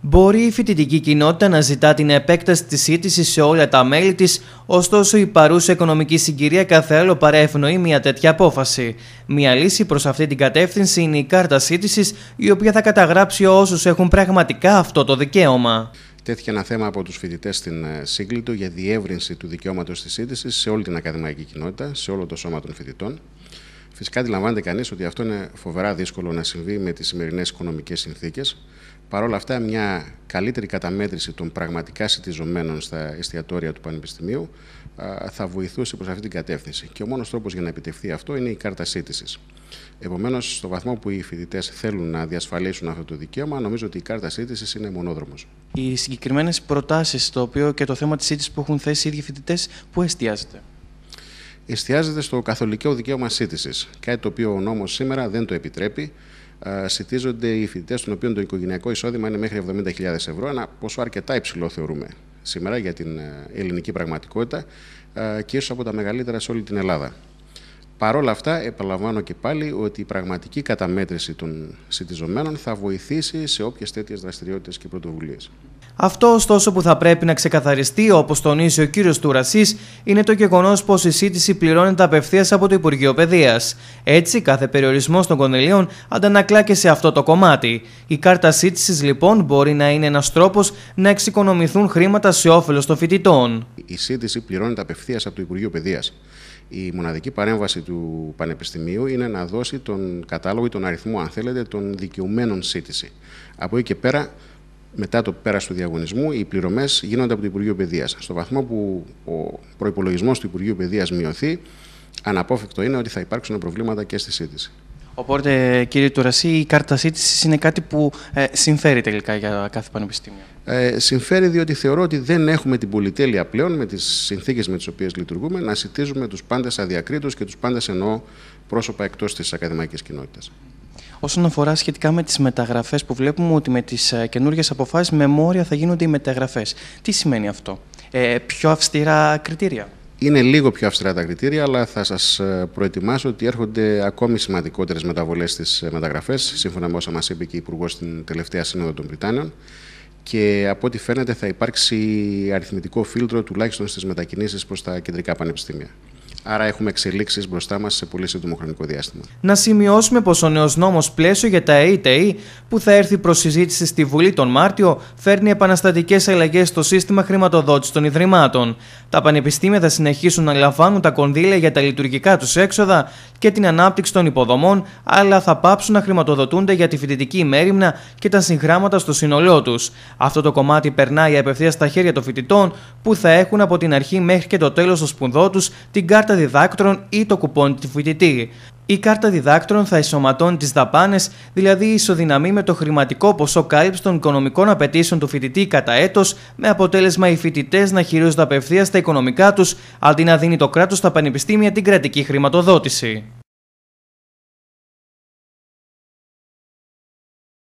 Μπορεί η φοιτητική κοινότητα να ζητά την επέκταση της σύντησης σε όλα τα μέλη της, ωστόσο η παρούσα οικονομική συγκυρία καθέλω παρεύνοεί μια τέτοια απόφαση. Μια λύση προς αυτή την κατεύθυνση είναι η κάρτα σύντησης, η οποία θα καταγράψει όσους έχουν πραγματικά αυτό το δικαίωμα. Τέθηκε ένα θέμα από τους φοιτητές στην ε, Σύγκλιτο για διεύρυνση του δικαιώματος της σύντησης σε όλη την ακαδημαϊκή κοινότητα, σε όλο το σώμα των φοιτητών. Φυσικά αντιλαμβάνεται κανείς ότι αυτό είναι φοβερά δύσκολο να συμβεί με τις σημερινές οικονομικές συνθήκες. Παρ' όλα αυτά, μια καλύτερη καταμέτρηση των πραγματικά συτιζωμένων στα εστιατόρια του Πανεπιστημίου θα βοηθούσε προς αυτή την κατεύθυνση. Και ο μόνος τρόπος για να επιτευχθεί αυτό είναι η κάρτα σύντησης. Επομένως, στο βαθμό που οι φοιτητές θέλουν να διασφαλίσουν αυτό το δικαίωμα, νομίζω ότι η κάρτα σύντησης είναι μονόδρομος. Οι συγκεκριμένες προτάσεις, το οποίο και το θέμα της σύντησης που έχουν θέσει οι ίδιοι φοιτητές, πού εστιάζεται. Εστιάζεται στο καθολικό δικαίωμα σύντησης. Κάτι το οποίο ο νόμος σήμερα δεν το επιτρέπει. Ε, συντίζονται οι φοιτητές, των οποίων το οικογενειακό εισόδημα είναι μέχρι 70.000 ευρώ, ένα ποσό αρκετά υψηλό θεωρούμε σήμερα για την ε, ελληνική πραγματικότητα ε, και ίσως από τα μεγαλύτερα σε όλη την Ελλάδα. Παρ' όλα αυτά, επαναλαμβάνω και πάλι ότι η πραγματική καταμέτρηση των συντιζομένων θα βοηθήσει σε όποιες τέτοιες δραστηριότητες και πρωτοβουλίες. Αυτό, ωστόσο, που θα πρέπει να ξεκαθαριστεί, όπως τονίζει ο κύριος Τουρασής, είναι το γεγονός πως η σύντηση πληρώνεται απευθείας από το Υπουργείο Παιδείας. Έτσι, κάθε περιορισμό των κονδυλίων αντανακλά και σε αυτό το κομμάτι. Η κάρτα σύντησης, λοιπόν, μπορεί να είναι ένας τρόπος να εξοικονομηθούν χρήματα σε όφελος των φοιτητών. Η σύντηση πληρώνεται απευθείας από το Υπουργείο Παιδείας η μοναδική παρέμβαση του Πανεπιστημίου είναι να δώσει τον κατάλογο ή τον αριθμό, αν θέλετε, των δικαιωμένων σύντηση. Από εκεί και πέρα, μετά το πέρας του διαγωνισμού, οι πληρωμές γίνονται από το Υπουργείο Παιδείας. Στο βαθμό που ο προπολογισμό του Υπουργείου Παιδείας μειωθεί, αναπόφευκτο είναι ότι θα υπάρξουν προβλήματα και στη σύντηση. Οπότε, κύριε Τουρασί, η κάρτα σύντησης είναι κάτι που ε, συμφέρει τελικά για κάθε πανεπιστήμιο. Ε, συμφέρει διότι θεωρώ ότι δεν έχουμε την πολυτέλεια πλέον με τις συνθήκες με τις οποίες λειτουργούμε να συντίζουμε τους πάντες αδιακρίτως και τους πάντες εννοώ πρόσωπα εκτός της ακαδημαϊκής κοινότητας. Όσον αφορά σχετικά με τις μεταγραφές, που βλέπουμε ότι με τις ε, καινούριε αποφάσεις με μόρια θα γίνονται οι μεταγραφές. Τι σημαίνει αυτό, ε, Πιο αυστηρά κριτήρια. Είναι λίγο πιο αυστηρά τα κριτήρια, αλλά θα σας ε, προετοιμάσω ότι έρχονται ακόμη σημαντικότερες μεταβολές στις ε, μεταγραφές, σύμφωνα με όσα μας είπε και η Υπουργός στην τελευταία Σύνοδο των Βρυτάνων. Και από ό,τι φαίνεται, θα υπάρξει αριθμητικό φίλτρο τουλάχιστον στις μετακινήσεις προς τα κεντρικά πανεπιστήμια. Άρα έχουμε εξελίξεις μπροστά μας σε πολύ σύντομο χρονικό διάστημα. Να σημειώσουμε πως ο νέος νόμος πλαίσιο για τα ΕΙΤΕΗ που θα έρθει προς συζήτηση στη Βουλή τον Μάρτιο φέρνει επαναστατικές αλλαγές στο σύστημα χρηματοδότησης των Ιδρυμάτων. Τα πανεπιστήμια θα συνεχίσουν να λαμβάνουν τα κονδύλια για τα λειτουργικά τους έξοδα και την ανάπτυξη των υποδομών αλλά θα πάψουν να χρηματοδοτούνται για τη φοιτητική μέρημνα και τα συγγράμματα στο σύνολό τους. Αυτό το κομμάτι περνάει απευθείας στα χέρια των φοιτητών που θα έχουν από την αρχή μέχρι και το τέλος των σπουδών τους. την κάρτα διδάκτρων ή το κουπόνι του φοιτητή. Η κάρτα διδάκτρων θα ισοματώνει τις δαπάνες, δηλαδή ισοδυναμεί με το χρηματικό ποσό κάλυψης των οικονομικών απαιτήσεων του φοιτητή κατά έτος, με αποτέλεσμα οι φοιτητές να χειρίζονται απευθείας τα οικονομικά τους, αντί να δίνει το κράτος στα πανεπιστήμια την κρατική χρηματοδότηση.